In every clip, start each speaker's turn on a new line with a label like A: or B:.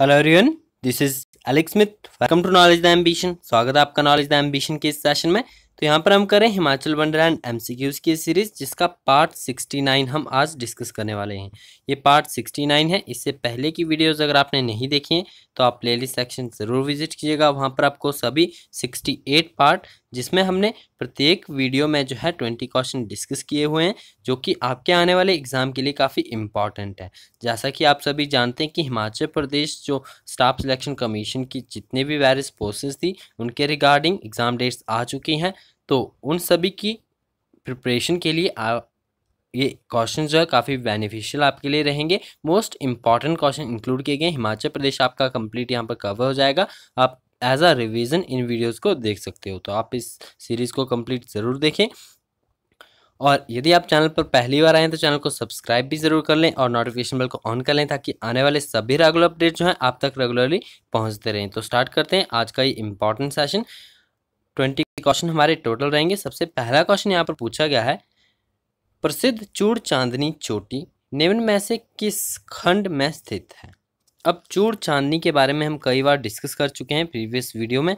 A: hello everyone this is Alex Smith welcome to knowledge the ambition स्वागत है आपका knowledge the ambition के इस सेशन में तो यहाँ पर हम कर रहे हैं हिमाचल वंडरलैंड एमसीक्यूज की सीरीज जिसका पार्ट 69 हम आज डिस्कस करने वाले हैं ये पार्ट 69 है इससे पहले की वीडियोस अगर आपने नहीं देखी हैं तो आप प्लेलिस्ट सेक्शन ज़रूर विजिट कीजिएगा वहाँ पर आपको सभी 68 पार्ट जिसमें हमने प्रत्येक वीडियो में जो है ट्वेंटी क्वेश्चन डिस्कस किए हुए हैं जो कि आपके आने वाले एग्ज़ाम के लिए काफ़ी इम्पॉर्टेंट है जैसा कि आप सभी जानते हैं कि हिमाचल प्रदेश जो स्टाफ सिलेक्शन कमीशन की जितने भी वेरियस पोस्टें थी उनके रिगार्डिंग एग्ज़ाम डेट्स आ चुकी हैं तो उन सभी की प्रिपरेशन के लिए आ, ये क्वेश्चन जो है काफ़ी बेनिफिशियल आपके लिए रहेंगे मोस्ट इंपॉर्टेंट क्वेश्चन इंक्लूड किए गए हिमाचल प्रदेश आपका कंप्लीट यहाँ पर कवर हो जाएगा आप एज आ रिविजन इन वीडियोज को देख सकते हो तो आप इस सीरीज़ को कम्प्लीट ज़रूर देखें और यदि आप चैनल पर पहली बार आए हैं तो चैनल को सब्सक्राइब भी ज़रूर कर लें और नोटिफिकेशन बेल को ऑन कर लें ताकि आने वाले सभी रेगुलर अपडेट जो हैं आप तक रेगुलरली पहुंचते रहें तो स्टार्ट करते हैं आज का ये इम्पॉर्टेंट सेशन ट्वेंटी क्वेश्चन हमारे टोटल रहेंगे सबसे पहला क्वेश्चन यहाँ पर पूछा गया है प्रसिद्ध चूड़ चांदनी चोटी निम्न में से किस खंड में स्थित है अब चूड़ चांदनी के बारे में हम कई बार डिस्कस कर चुके हैं प्रीवियस वीडियो में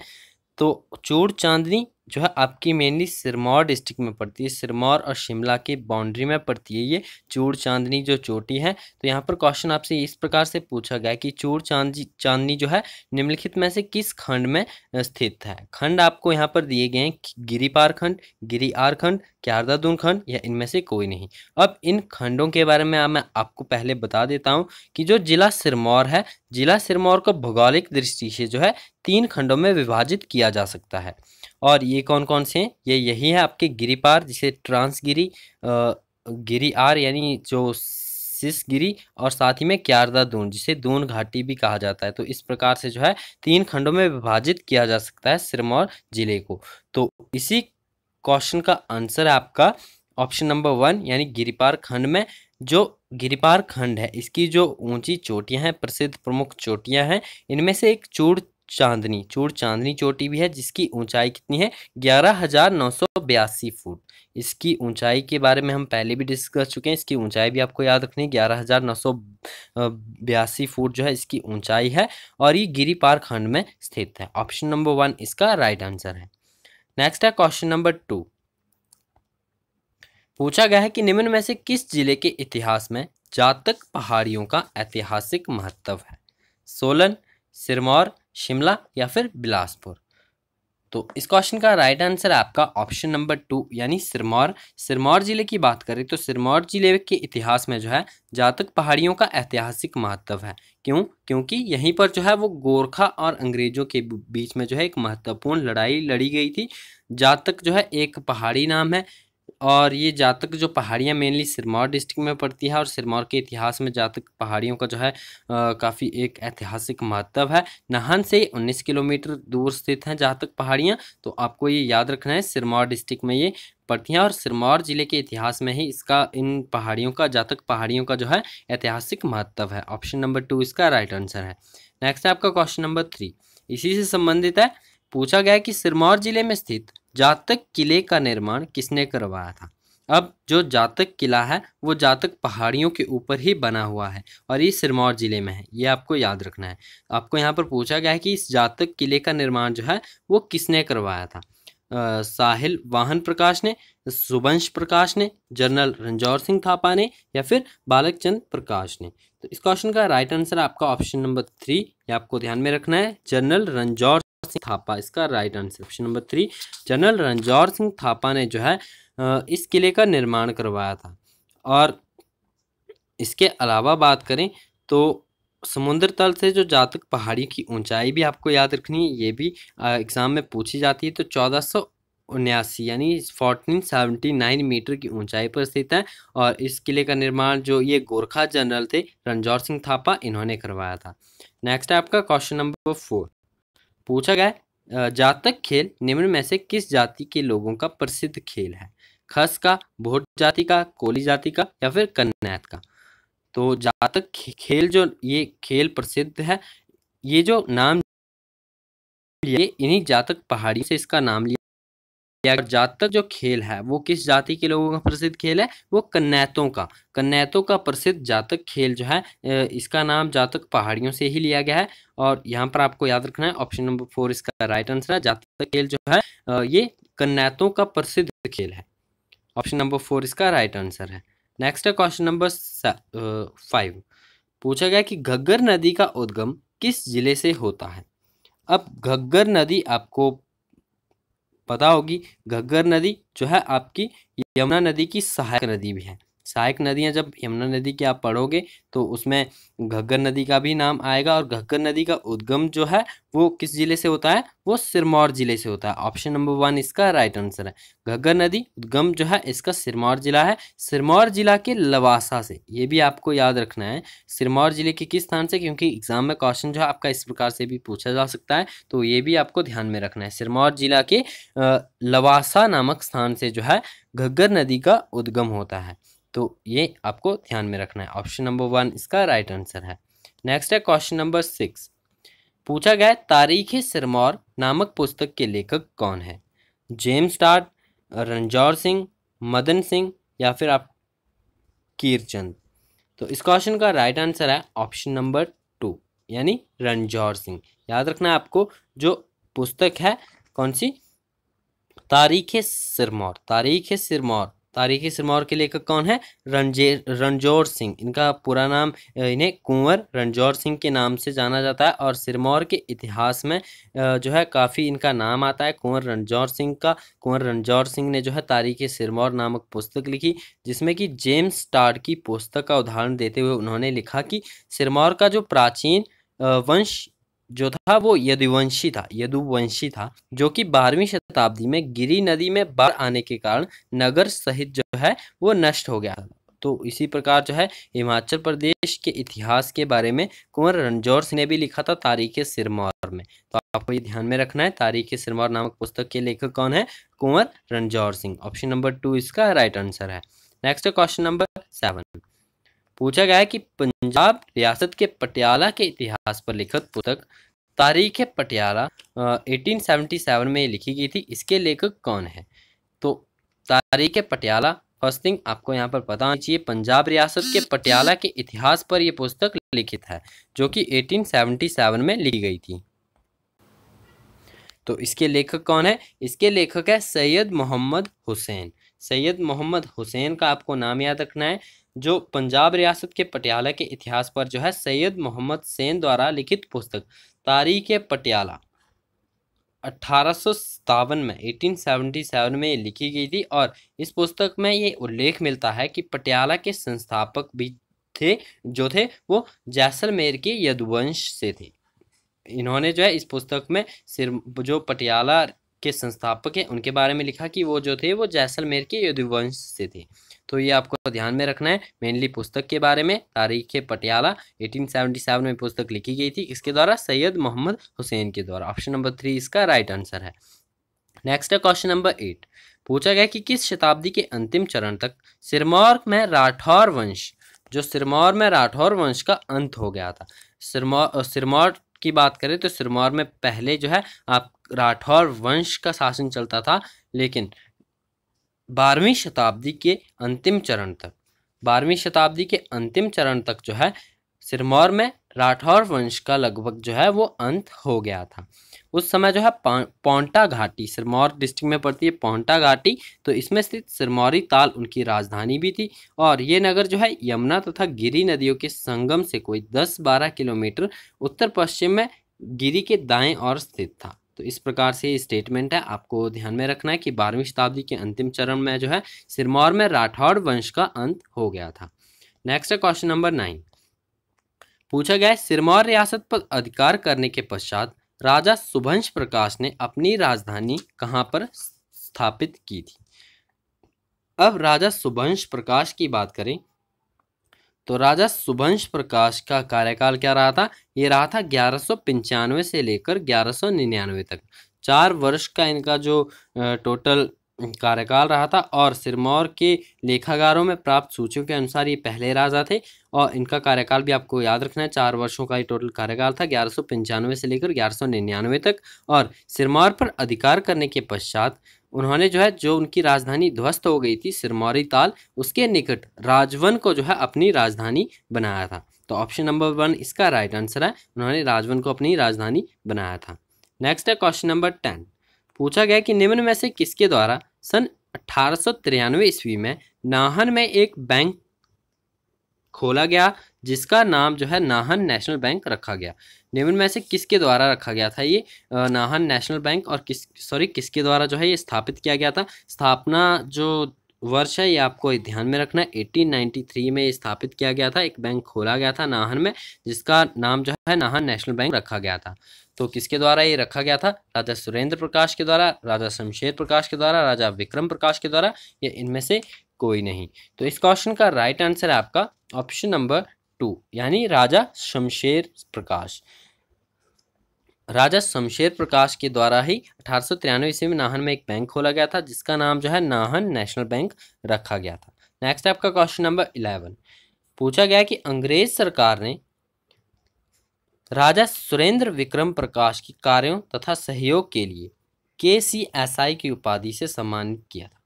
A: तो चूड़ चांदनी जो है आपकी मेनली सिरमौर डिस्ट्रिक्ट में पड़ती है सिरमौर और शिमला की बाउंड्री में पड़ती है ये चूड़ चांदनी जो चोटी है तो यहाँ पर क्वेश्चन आपसे इस प्रकार से पूछा गया कि चूड़ चांद चांदनी जो है निम्नलिखित में से किस खंड में स्थित है खंड आपको यहाँ पर दिए गए हैं गिरिपार खंड गिरिआर खंड क्यारदादून खंड या इनमें से कोई नहीं अब इन खंडों के बारे में मैं आपको पहले बता देता हूँ कि जो जिला सिरमौर है जिला सिरमौर को भौगोलिक दृष्टि से जो है तीन खंडों में विभाजित किया जा सकता है और ये कौन कौन से हैं ये यही है आपके गिरिपार जिसे ट्रांसगिरी गिरी आर यानी जो सिसगिरी और साथ ही में क्यारदा दून जिसे दून घाटी भी कहा जाता है तो इस प्रकार से जो है तीन खंडों में विभाजित किया जा सकता है सिरमौर जिले को तो इसी क्वेश्चन का आंसर है आपका ऑप्शन नंबर वन यानी गिरिपार खंड में जो गिरिपार खंड है इसकी जो ऊंची चोटियां हैं प्रसिद्ध प्रमुख चोटियां हैं इनमें से एक चूड़ चांदनी चोर चांदनी चोटी भी है जिसकी ऊंचाई कितनी है ग्यारह हजार नौ सौ बयासी फुट इसकी ऊंचाई के बारे में हम पहले भी डिस्कस कर चुके हैं इसकी ऊंचाई भी आपको याद रखनी है ग्यारह हजार नौ सौ बयासी फुट जो है इसकी ऊंचाई है और ये गिरिपार खंड में स्थित है ऑप्शन नंबर वन इसका राइट आंसर है नेक्स्ट है क्वेश्चन नंबर टू पूछा गया है कि निम्न में से किस जिले के इतिहास में जातक पहाड़ियों का ऐतिहासिक महत्व है सोलन सिरमौर शिमला या फिर बिलासपुर तो इस क्वेश्चन का राइट आंसर आपका ऑप्शन नंबर टू यानी सिरमौर सिरमौर ज़िले की बात करें तो सिरमौर ज़िले के इतिहास में जो है जातक पहाड़ियों का ऐतिहासिक महत्व है क्यों क्योंकि यहीं पर जो है वो गोरखा और अंग्रेजों के बीच में जो है एक महत्वपूर्ण लड़ाई लड़ी गई थी जातक जो है एक पहाड़ी नाम है और ये जातक जो पहाड़ियाँ मेनली सिरमौर डिस्ट्रिक्ट में पड़ती है और सिरमौर के इतिहास में जातक पहाड़ियों का जो है काफ़ी एक ऐतिहासिक महत्व है नाहन से उन्नीस किलोमीटर दूर स्थित हैं जातक पहाड़ियाँ तो आपको ये याद रखना है सिरमौर डिस्ट्रिक्ट में ये पड़ती हैं और सिरमौर जिले के इतिहास में ही इसका इन पहाड़ियों का जातक पहाड़ियों का जो है ऐतिहासिक महत्व है ऑप्शन नंबर टू इसका राइट आंसर है नेक्स्ट है आपका क्वेश्चन नंबर थ्री इसी से संबंधित है पूछा गया कि सिरमौर जिले में स्थित जातक किले का निर्माण किसने करवाया था अब जो जातक किला है वो जातक पहाड़ियों के ऊपर ही बना हुआ है और ये सिरमौर ज़िले में है ये आपको याद रखना है आपको यहाँ पर पूछा गया है कि इस जातक किले का निर्माण जो है वो किसने करवाया था आ, साहिल वाहन प्रकाश ने सुबंश प्रकाश ने जनरल रंजौर सिंह थापा ने या फिर बालक चंद प्रकाश ने तो इस क्वेश्चन का राइट आंसर आपका ऑप्शन नंबर थ्री ये आपको ध्यान में रखना है जनरल रंजौर सिंह थापा इसका right answer option number three general Ranjaur Singh Thapa ने जो है इस किले का निर्माण करवाया था और इसके अलावा बात करें तो समुद्र तल से जो जातक पहाड़ी की ऊंचाई भी आपको याद रखनी है ये भी एग्ज़ाम में पूछी जाती है तो चौदह सौ उन्यासी यानी फोर्टीन सेवेंटी नाइन मीटर की ऊंचाई पर स्थित है और इस किले का निर्माण जो ये गोरखा जनरल थे रणजौर सिंह थापा इन्होंने करवाया था नेक्स्ट है आपका क्वेश्चन नंबर फोर पूछा गया जातक खेल निम्न में से किस जाति के लोगों का प्रसिद्ध खेल है खस का भोट जाति का कोली जाति का या फिर कन्नैत का तो जातक खेल जो ये खेल प्रसिद्ध है ये जो नाम ये इन्हीं जातक पहाड़ी से इसका नाम लिया जातक जो खेल है वो किस जाति के लोगों का प्रसिद्ध खेल है वो कन्नैतों का कन्नैतों का प्रसिद्ध जातक खेल जो है इसका नाम जातक पहाड़ियों से ही लिया गया है और यहाँ पर आपको याद रखना है ऑप्शन नंबर फोर इसका राइट आंसर है जातक खेल जो है ये कन्नैतों का प्रसिद्ध खेल है ऑप्शन नंबर फोर इसका राइट आंसर है नेक्स्ट है क्वेश्चन नंबर फाइव पूछा गया कि घग्गर नदी का उद्गम किस जिले से होता है अब घग्गर नदी आपको पता होगी घग्गर नदी जो है आपकी यमुना नदी की सहायक नदी भी है सहायक नदियाँ जब यमुना नदी की आप पढ़ोगे तो उसमें घग्गर नदी का भी नाम आएगा और घग्गर नदी का उद्गम जो है वो किस जिले से होता है वो सिरमौर जिले से होता है ऑप्शन नंबर वन इसका राइट आंसर है घग्गर नदी उद्गम जो है इसका सिरमौर जिला है सिरमौर जिला के लवासा से ये भी आपको याद रखना है सिरमौर जिले के किस स्थान से क्योंकि एग्जाम में क्वेश्चन जो है आपका इस प्रकार से भी पूछा जा सकता है तो ये भी आपको ध्यान में रखना है सिरमौर जिला के लवासा नामक स्थान से जो है घग्गर नदी का उद्गम होता है तो ये आपको ध्यान में रखना है ऑप्शन नंबर वन इसका राइट आंसर है नेक्स्ट है क्वेश्चन नंबर सिक्स पूछा गया है तारीख सिरमौर नामक पुस्तक के लेखक कौन है जेम्स डाट रंजौर सिंह मदन सिंह या फिर आप कीरचंद तो इस क्वेश्चन का राइट आंसर है ऑप्शन नंबर टू यानी रणजौर सिंह याद रखना है आपको जो पुस्तक है कौन सी तारीख सिरमौर तारीख सिरमौर तारीखी सिरमौर के लेखक कौन है रणजे रणजोर सिंह इनका पूरा नाम इन्हें कुंवर रणजोर सिंह के नाम से जाना जाता है और सिरमौर के इतिहास में जो है काफ़ी इनका नाम आता है कुंवर रणजौर सिंह का कुंवर रणजौर सिंह ने जो है तारीख सिरमौर नामक पुस्तक लिखी जिसमें कि जेम्स स्टार की पुस्तक का उदाहरण देते हुए उन्होंने लिखा कि सिरमौर का जो प्राचीन वंश जो था वो यदुवंशी था यदुवंशी था जो कि बारहवीं शताब्दी में गिरी नदी में बाढ़ आने के कारण नगर सहित जो है वो नष्ट हो गया था तो इसी प्रकार जो है हिमाचल प्रदेश के इतिहास के बारे में कुंवर रणजौर सिंह ने भी लिखा था तारीख सिरमौर में तो आपको ये ध्यान में रखना है तारीख सिरमौर नामक पुस्तक के लेखक कौन है Kunwar Ranjaur Singh option number two इसका राइट आंसर है नेक्स्ट क्वेश्चन नंबर सेवन पूछा गया है कि पंजाब रियासत के पटियाला के इतिहास पर लिखित पुस्तक तारीख पटियाला 1877 में लिखी गई थी इसके लेखक कौन है तो तारीख पटियाला फर्स्ट थिंग आपको यहाँ पर पता होना चाहिए पंजाब रियासत के पटियाला के इतिहास पर यह पुस्तक लिखित है जो कि 1877 में लिखी गई थी तो इसके लेखक कौन है इसके लेखक है सैयद मोहम्मद हुसैन सैयद मोहम्मद हुसैन का आपको नाम याद रखना है जो पंजाब रियासत के पटियाला के इतिहास पर जो है सैयद मोहम्मद सेन द्वारा लिखित पुस्तक तारीख पटियाला अट्ठारह में 1877 में लिखी गई थी और इस पुस्तक में ये उल्लेख मिलता है कि पटियाला के संस्थापक भी थे जो थे वो जैसलमेर के यदुवंश से थे इन्होंने जो है इस पुस्तक में सिर जो पटियाला के संस्थापक हैं उनके बारे में लिखा कि वो जो थे वो जैसलमेर के यदुवंश से थे तो ये आपको ध्यान में रखना है मेनली पुस्तक के बारे में तारीख है पटियाला 1877 में पुस्तक लिखी गई थी इसके द्वारा सैयद मोहम्मद हुसैन के द्वारा ऑप्शन नंबर थ्री इसका राइट आंसर है नेक्स्ट है क्वेश्चन नंबर एट पूछा गया कि किस शताब्दी के अंतिम चरण तक सिरमौर में राठौर वंश जो सिरमौर में राठौर वंश का अंत हो गया था सिरमौर सिरमौर की बात करें तो सिरमौर में पहले जो है आप राठौर वंश का शासन चलता था लेकिन बारहवीं शताब्दी के अंतिम चरण तक बारहवीं शताब्दी के अंतिम चरण तक जो है सिरमौर में राठौर वंश का लगभग जो है वो अंत हो गया था उस समय जो है पौंटा घाटी सिरमौर डिस्ट्रिक्ट में पड़ती है पौंटा घाटी तो इसमें स्थित सिरमौरी ताल उनकी राजधानी भी थी और ये नगर जो है यमुना तथा तो गिरी नदियों के संगम से कोई 10-12 किलोमीटर उत्तर पश्चिम में गिरी के दाएं और स्थित था तो इस प्रकार से स्टेटमेंट है आपको ध्यान में रखना है कि बारहवीं शताब्दी के अंतिम चरण में जो है सिरमौर में राठौड़ वंश का अंत हो गया था नेक्स्ट है क्वेश्चन नंबर नाइन पूछा गया सिरमौर रियासत पर अधिकार करने के पश्चात राजा सुभंश प्रकाश ने अपनी राजधानी कहाँ पर स्थापित की थी अब राजा सुभंश प्रकाश की बात करें तो राजा सुभंश प्रकाश का कार्यकाल क्या रहा था ये रहा था ग्यारह से लेकर ग्यारह तक चार वर्ष का इनका जो टोटल कार्यकाल रहा था और सिरमौर के लेखागारों में प्राप्त सूचियों के अनुसार ये पहले राजा थे और इनका कार्यकाल भी आपको याद रखना है चार वर्षों का ये टोटल कार्यकाल था ग्यारह से लेकर ग्यारह तक और सिरमौर पर अधिकार करने के पश्चात उन्होंने जो है जो उनकी राजधानी ध्वस्त हो गई थी सिरमौरी ताल उसके निकट राजवन को जो है अपनी राजधानी बनाया था तो ऑप्शन नंबर वन इसका राइट आंसर है उन्होंने राजवन को अपनी राजधानी बनाया था नेक्स्ट है क्वेश्चन नंबर टेन पूछा गया कि निम्न में से किसके द्वारा सन अठारह ईस्वी में नाहन में एक बैंक खोला गया जिसका नाम जो है नाहन नेशनल बैंक रखा गया निम्न में से किसके द्वारा रखा गया था ये नाहन नेशनल बैंक और किस सॉरी किसके द्वारा जो है ये स्थापित किया गया था स्थापना जो वर्ष है ये आपको ध्यान में रखना है 1893 में स्थापित किया गया था एक बैंक खोला गया था नाहन में जिसका नाम जो है नाहन नेशनल बैंक रखा गया था तो किसके द्वारा ये रखा गया था राजा सुरेंद्र प्रकाश के द्वारा राजा शमशेर प्रकाश के द्वारा राजा विक्रम प्रकाश के द्वारा या इनमें से कोई नहीं तो इस क्वेश्चन का राइट आंसर है आपका ऑप्शन नंबर टू यानी राजा शमशेर प्रकाश राजा शमशेर प्रकाश के द्वारा ही अठारह ईस्वी में नाहन में एक बैंक खोला गया था जिसका नाम जो है नाहन नेशनल बैंक रखा गया था नेक्स्ट आपका क्वेश्चन नंबर इलेवन पूछा गया कि अंग्रेज सरकार ने राजा सुरेंद्र विक्रम प्रकाश की कार्यों तथा सहयोग के लिए के सी एस आई की उपाधि से सम्मानित किया था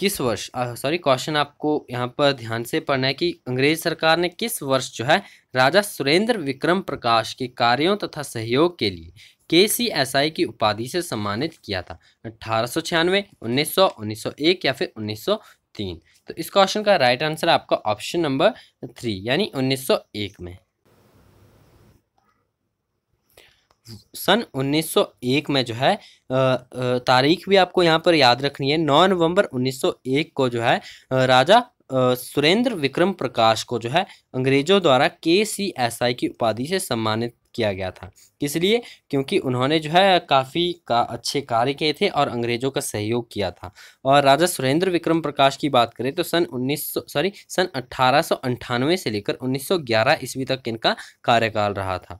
A: किस वर्ष सॉरी क्वेश्चन आपको यहाँ पर ध्यान से पढ़ना है कि अंग्रेज सरकार ने किस वर्ष जो है राजा सुरेंद्र विक्रम प्रकाश के कार्यों तथा सहयोग के लिए के सी एस आई की उपाधि से सम्मानित किया था अठारह सौ छियानवे उन्नीस सौ उन्नीस सौ एक या फिर उन्नीस सौ तीन तो इस क्वेश्चन का राइट आंसर आपका ऑप्शन नंबर थ्री यानी उन्नीस सौ एक में सन 1901 में जो है तारीख भी आपको यहाँ पर याद रखनी है 9 नवंबर 1901 को जो है राजा सुरेंद्र विक्रम प्रकाश को जो है अंग्रेजों द्वारा के सी एस आई की उपाधि से सम्मानित किया गया था इसलिए क्योंकि उन्होंने जो है काफ़ी का अच्छे कार्य किए थे और अंग्रेजों का सहयोग किया था और राजा सुरेंद्र विक्रम प्रकाश की बात करें तो सन 1900 सॉरी सन अट्ठारह से लेकर 1911 ईस्वी तक इनका कार्यकाल रहा था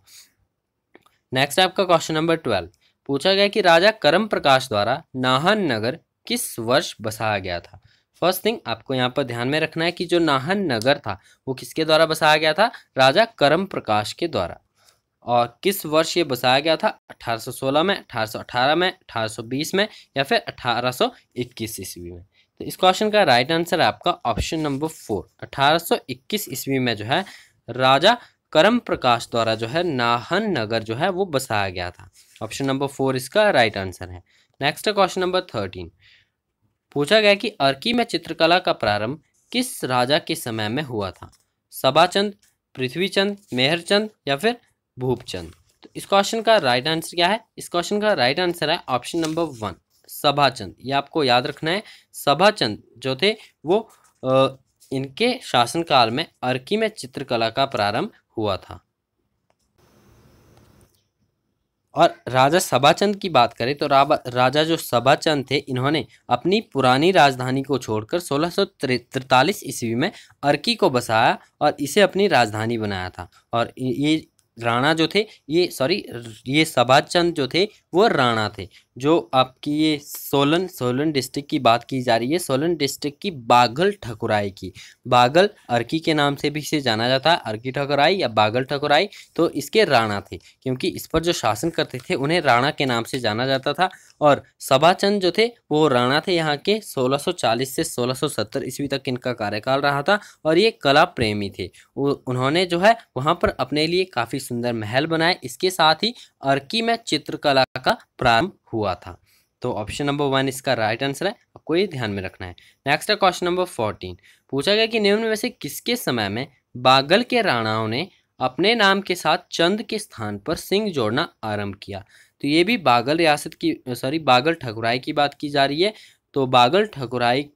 A: नेक्स्ट आपका क्वेश्चन नंबर ट्वेल्व पूछा गया कि राजा करम प्रकाश द्वारा नाहन नगर किस वर्ष बसाया गया था फर्स्ट थिंग आपको यहाँ पर ध्यान में रखना है कि जो नाहन नगर था वो किसके द्वारा बसाया गया था राजा करम प्रकाश के द्वारा और किस वर्ष ये बसाया गया था 1816 में 1818 में 1820 में या फिर 1821 ईस्वी में तो इस क्वेश्चन का राइट आंसर है आपका ऑप्शन नंबर फोर 1821 ईस्वी में जो है राजा करम प्रकाश द्वारा जो है नाहन नगर जो है वो बसाया गया था ऑप्शन नंबर फोर इसका राइट आंसर है नेक्स्ट है क्वेश्चन नंबर थर्टीन पूछा गया कि अर्की में चित्रकला का प्रारंभ किस राजा के समय में हुआ था सभाचंद पृथ्वीचंद मेहरचंद या फिर भूपचंद तो इस क्वेश्चन का राइट आंसर क्या है इस क्वेश्चन का राइट आंसर है ऑप्शन नंबर वन सभाचंद ये आपको याद रखना है सभाचंद जो थे वो आ, इनके शासनकाल में अर्की में चित्रकला का प्रारंभ हुआ था और राजा सभाचंद की बात करें तो राजा जो सभाचंद थे इन्होंने अपनी पुरानी राजधानी को छोड़कर सोलह ईस्वी में अर्की को बसाया और इसे अपनी राजधानी बनाया था और ये राणा जो थे ये सॉरी ये सभाचंद जो थे वो राणा थे जो आपकी ये सोलन सोलन डिस्ट्रिक्ट की बात की जा रही है सोलन डिस्ट्रिक्ट की बागल ठकुराई की बागल अर्की के नाम से भी इसे जाना जाता है अर्की ठकुराई या बागल ठकुराई तो इसके राणा थे क्योंकि इस पर जो शासन करते थे उन्हें राणा के नाम से जाना जाता था और सभाचंद जो थे वो राणा थे यहाँ के 1640 से 1670 ईस्वी तक इनका कार्यकाल रहा था और ये कला प्रेमी थे उन्होंने जो है वहाँ पर अपने लिए काफ़ी सुंदर महल बनाए इसके साथ ही अर्की में चित्रकला का प्रारंभ हुआ था तो ऑप्शन नंबर वन इसका राइट आंसर है आपको ये ध्यान में रखना है नेक्स्ट है क्वेश्चन नंबर फोर्टीन पूछा गया कि निम्न में से किसके समय में बागल के राणाओं ने अपने नाम के साथ चंद के स्थान पर सिंह जोड़ना आरंभ किया तो ये भी बागल रियासत की सॉरी बागल ठकुराई की बात की जा रही है तो बागल ठकुराई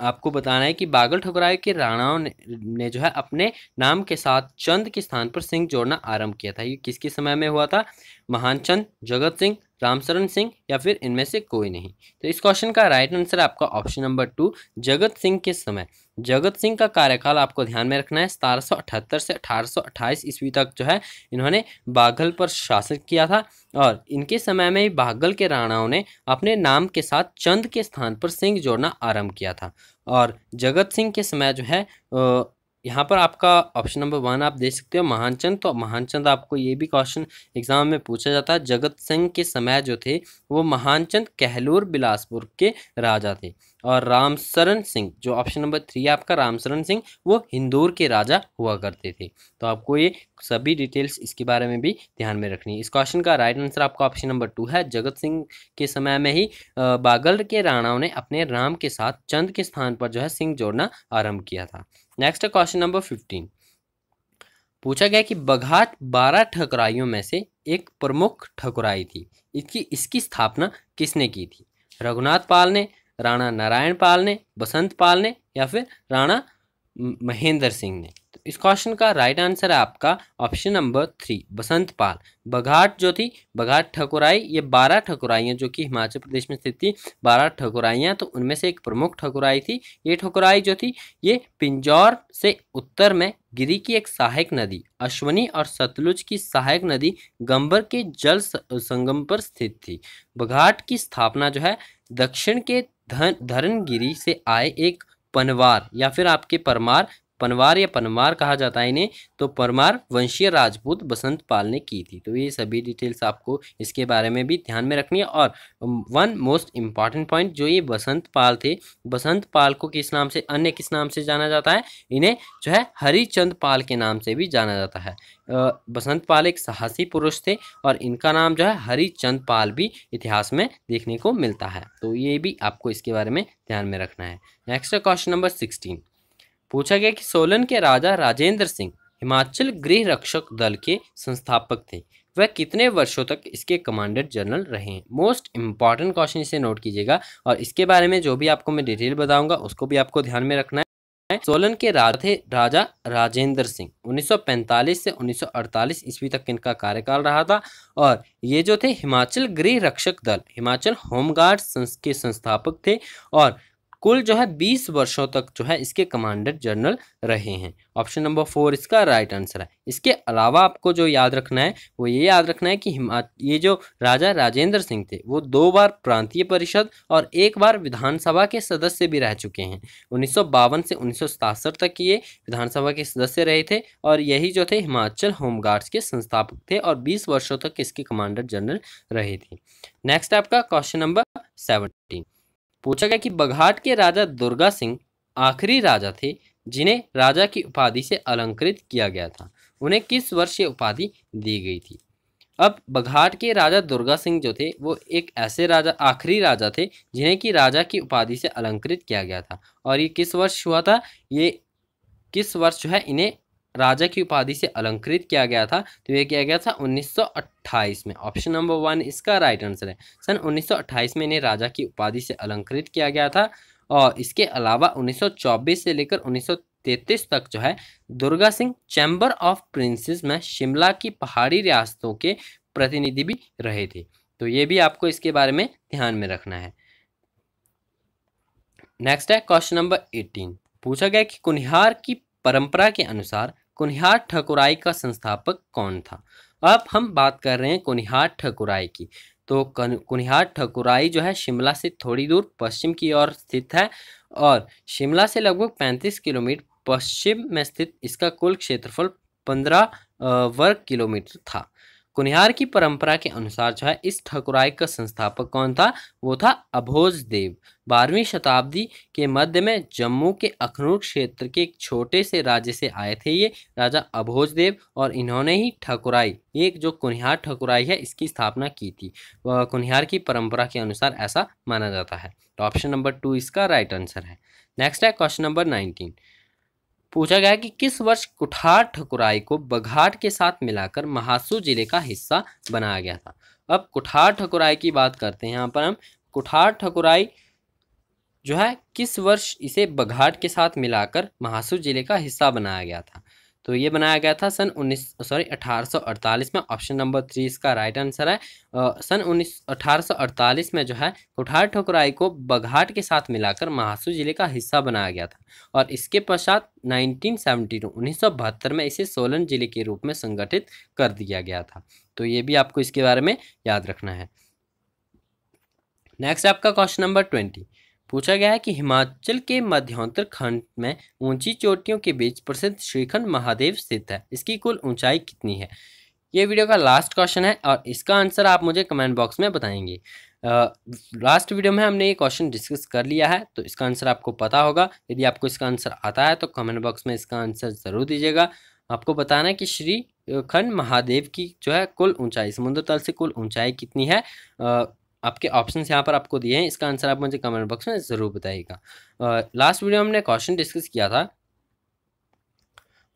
A: आपको बताना है कि बागल ठुकराय के राणाओं ने, ने जो है अपने नाम के साथ चंद के स्थान पर सिंह जोड़ना आरंभ किया था ये किसके समय में हुआ था महान चंद जगत सिंह रामचरण सिंह या फिर इनमें से कोई नहीं तो इस क्वेश्चन का राइट आंसर आपका option number two Jagat Singh के समय जगत सिंह का कार्यकाल आपको ध्यान में रखना है सतारह से अठारह ईस्वी तक जो है इन्होंने बाघल पर शासन किया था और इनके समय में ही बाघल के राणाओं ने अपने नाम के साथ चंद के स्थान पर सिंह जोड़ना आरंभ किया था और जगत सिंह के समय जो है यहाँ पर आपका ऑप्शन नंबर वन आप देख सकते हो महानचंद तो महानचंद आपको ये भी क्वेश्चन एग्जाम में पूछा जाता है जगत सिंह के समय जो थे वो महानचंद कहलोर बिलासपुर के राजा थे और रामशरण सिंह जो ऑप्शन नंबर थ्री आपका रामशरण सिंह वो हिंदौर के राजा हुआ करते थे तो आपको ये सभी डिटेल्स इसके बारे में भी ध्यान में रखनी है इस क्वेश्चन का राइट आंसर आपका ऑप्शन नंबर टू है जगत सिंह के समय में ही बागल के राणाओं ने अपने राम के साथ चंद के स्थान पर जो है सिंह जोड़ना आरंभ किया था नेक्स्ट है क्वेश्चन नंबर फिफ्टीन पूछा गया कि बघाट बारह ठकुराइयों में से एक प्रमुख ठकुराई थी इसकी इसकी स्थापना किसने की थी रघुनाथ पाल ने राणा नारायण पाल ने बसंत पाल ने या फिर राणा महेंद्र सिंह ने तो इस क्वेश्चन का राइट आंसर है आपका option number three Basant Pal Baghat जो थी बघाट ठकुराई ये बारह ठकुराइयाँ जो कि हिमाचल प्रदेश में स्थित थी बारह ठकुराइयाँ तो उनमें से एक प्रमुख ठकुराई थी ये ठकुराई जो थी ये पिंजौर से उत्तर में गिरी की एक सहायक नदी अश्वनी और सतलुज की सहायक नदी गंबर के जल संगम पर स्थित थी बघाट की स्थापना जो है दक्षिण के धन धरनगिरी से आए एक पनवार या फिर आपके परमार पनवार या पनवार कहा जाता है इन्हें तो परमार वंशीय राजपूत बसंत पाल ने की थी तो ये सभी डिटेल्स आपको इसके बारे में भी ध्यान में रखनी है और वन मोस्ट इम्पॉर्टेंट पॉइंट जो ये बसंत पाल थे बसंत पाल को किस नाम से अन्य किस नाम से जाना जाता है इन्हें जो है हरिचंद पाल के नाम से भी जाना जाता है बसंत पाल एक साहसी पुरुष थे और इनका नाम जो है हरिचंद पाल भी इतिहास में देखने को मिलता है तो ये भी आपको इसके बारे में ध्यान में रखना है नेक्स्ट क्वेश्चन नंबर सिक्सटीन पूछा गया कि सोलन के राजा राजेंद्र सिंह हिमाचल गृह रक्षक दल के संस्थापक थे वह कितने वर्षों तक इसके कमांडर जनरल रहे मोस्ट इंपॉर्टेंट क्वेश्चन इसे नोट कीजिएगा और इसके बारे में जो भी आपको मैं डिटेल बताऊंगा उसको भी आपको ध्यान में रखना है सोलन के थे राजा राजेंद्र सिंह 1945 से 1948 ईस्वी तक इनका कार्यकाल रहा था और ये जो थे हिमाचल गृह रक्षक दल हिमाचल होमगार्ड के संस्थापक थे और कुल जो है बीस वर्षों तक जो है इसके कमांडर जनरल रहे हैं ऑप्शन नंबर फोर इसका राइट आंसर है इसके अलावा आपको जो याद रखना है वो ये याद रखना है कि हिमाचल ये जो राजा राजेंद्र सिंह थे वो दो बार प्रांतीय परिषद और एक बार विधानसभा के सदस्य भी रह चुके हैं उन्नीस से उन्नीस तक ये विधानसभा के सदस्य रहे थे और यही जो थे हिमाचल होमगार्ड्स के संस्थापक थे और बीस वर्षों तक इसके कमांडर जनरल रहे थे नेक्स्ट आपका क्वेश्चन नंबर सेवनटीन पूछा गया कि बघाट के राजा दुर्गा सिंह आखिरी राजा थे जिन्हें राजा की उपाधि से अलंकृत किया गया था उन्हें किस वर्ष ये उपाधि दी गई थी अब बघाट के राजा दुर्गा सिंह जो थे वो एक ऐसे राजा आखिरी राजा थे जिन्हें कि राजा की उपाधि से अलंकृत किया गया था और ये किस वर्ष हुआ था ये किस वर्ष जो है इन्हें राजा की उपाधि से अलंकृत किया गया था तो यह किया गया था 1928 में ऑप्शन नंबर वन इसका राइट आंसर है सन 1928 में इन्हें राजा की उपाधि से अलंकृत किया गया था और इसके अलावा 1924 से लेकर 1933 तक जो है Durga Singh chamber of princes में शिमला की पहाड़ी रियासतों के प्रतिनिधि भी रहे थे तो ये भी आपको इसके बारे में ध्यान में रखना है नेक्स्ट है क्वेश्चन नंबर एटीन पूछा गया कि कुनिहार की परंपरा के अनुसार कुनिहार ठकुराई का संस्थापक कौन था अब हम बात कर रहे हैं कुनिहार ठकुराई की तो कुनिहार ठकुराई जो है शिमला से थोड़ी दूर पश्चिम की ओर स्थित है और शिमला से लगभग पैंतीस किलोमीटर पश्चिम में स्थित इसका कुल क्षेत्रफल पंद्रह वर्ग किलोमीटर था कुनिहार की परंपरा के अनुसार जो है इस ठकुराई का संस्थापक कौन था वो था अभोज देव बारहवीं शताब्दी के मध्य में जम्मू के अखनूर क्षेत्र के एक छोटे से राज्य से आए थे ये राजा अभोज देव और इन्होंने ही ठकुराई एक जो कुनिहार ठकुराई है इसकी स्थापना की थी कुनिहार की परंपरा के अनुसार ऐसा माना जाता है तो ऑप्शन नंबर टू इसका राइट आंसर है नेक्स्ट है क्वेश्चन नंबर नाइनटीन पूछा गया कि किस वर्ष कुठार ठकुराई को बघाट के साथ मिलाकर महासू जिले का हिस्सा बनाया गया था अब कुठार ठकुराई की बात करते हैं यहाँ पर हम कुठार ठकुराई जो है किस वर्ष इसे बघाट के साथ मिलाकर महासू जिले का हिस्सा बनाया गया था तो ये बनाया गया था सन उन्नीस सॉरी अड़तालीस में ऑप्शन नंबर थ्री इसका राइट आंसर है सन उन्नीस में जो है कुठार ठोकराई को बघाट के साथ मिलाकर महासू जिले का हिस्सा बनाया गया था और इसके पश्चात 1972 बहत्तर में इसे सोलन जिले के रूप में संगठित कर दिया गया था तो ये भी आपको इसके बारे में याद रखना है नेक्स्ट आपका क्वेश्चन नंबर ट्वेंटी पूछा गया है कि हिमाचल के मध्यांतर खंड में ऊंची चोटियों के बीच प्रसिद्ध श्रीखंड महादेव स्थित है इसकी कुल ऊंचाई कितनी है ये वीडियो का लास्ट क्वेश्चन है और इसका आंसर आप मुझे कमेंट बॉक्स में बताएंगे लास्ट वीडियो में हमने ये क्वेश्चन डिस्कस कर लिया है तो इसका आंसर आपको पता होगा यदि आपको इसका आंसर आता है तो कमेंट बॉक्स में इसका आंसर ज़रूर दीजिएगा आपको बताना है कि श्री खंड महादेव की जो है कुल ऊंचाई समुद्र तल से कुल ऊंचाई कितनी है आपके ऑप्शन यहाँ पर आपको दिए हैं इसका आंसर आप मुझे कमेंट बॉक्स में ज़रूर बताइएगा लास्ट वीडियो हमने क्वेश्चन डिस्कस किया था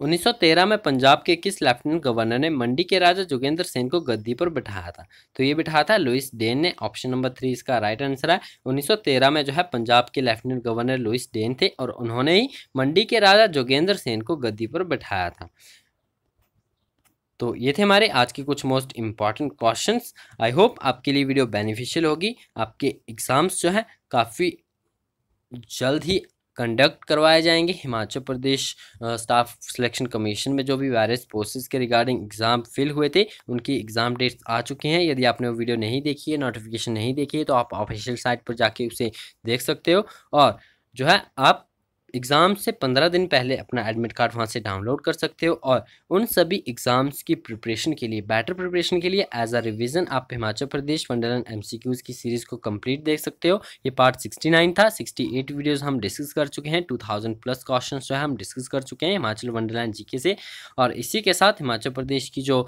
A: 1913 में पंजाब के किस लेफ्टिनेंट गवर्नर ने मंडी के राजा जोगेंद्र सेन को गद्दी पर बिठाया था तो ये बिठाया था लुइस डेन ने ऑप्शन नंबर थ्री इसका राइट आंसर है 1913 में जो है पंजाब के लेफ्टिनेंट गवर्नर लुइस डेन थे और उन्होंने ही मंडी के राजा जोगेंद्र सेन को गद्दी पर बिठाया था तो ये थे हमारे आज के कुछ most important questions I hope आपके लिए वीडियो बेनिफिशियल होगी आपके एग्ज़ाम्स जो है काफ़ी जल्द ही कंडक्ट करवाए जाएंगे Himachal Pradesh staff selection commission में जो भी वायरस पोस्टेस के रिगार्डिंग एग्ज़ाम फिल हुए थे उनकी एग्ज़ाम डेट्स आ चुकी हैं यदि आपने वो वीडियो नहीं देखी है नोटिफिकेशन नहीं देखी है तो आप ऑफिशियल साइट पर जाके उसे देख सकते हो और जो है आप एग्ज़ाम से पंद्रह दिन पहले अपना एडमिट कार्ड वहाँ से डाउनलोड कर सकते हो और उन सभी एग्ज़ाम्स की प्रिपरेशन के लिए बेटर प्रिपरेशन के लिए एज आ रिवीजन आप हिमाचल प्रदेश मंडलन एमसीक्यूज़ की सीरीज़ को कंप्लीट देख सकते हो ये पार्ट सिक्सटी नाइन था सिक्सटी एट वीडियोज़ हम डिस्कस कर चुके हैं टू थाउजेंड प्लस क्वेश्चन जो है हम डिस्कस कर चुके हैं हिमाचल वंडरलैंड जी से और इसी के साथ हिमाचल प्रदेश की जो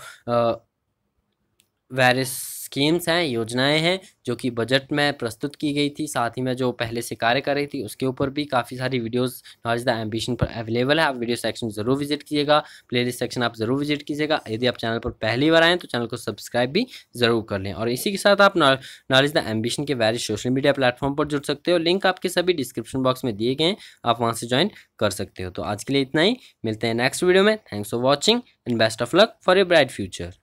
A: वायरस स्कीम्स हैं योजनाएं हैं जो कि बजट में प्रस्तुत की गई थी साथ ही में जो पहले से कार्य कर रही थी उसके ऊपर भी काफ़ी सारी वीडियोस नॉलेज द एम्बिशन पर अवेलेबल है आप वीडियो सेक्शन ज़रूर विजिट कीजिएगा प्लेलिस्ट सेक्शन आप ज़रूर विजिट कीजिएगा यदि आप चैनल पर पहली बार आएँ तो चैनल को सब्सक्राइब भी ज़रूर कर लें और इसी के साथ आप नॉलेज द एम्बिशन के वेरियस सोशल मीडिया प्लेटफॉर्म पर जुड़ सकते हो लिंक आपके सभी डिस्क्रिप्शन बॉक्स में दिए गए हैं आप वहाँ से ज्वाइन कर सकते हो तो आज के लिए इतना ही मिलते हैं नेक्स्ट वीडियो में thanks for watching and best of luck for a bright future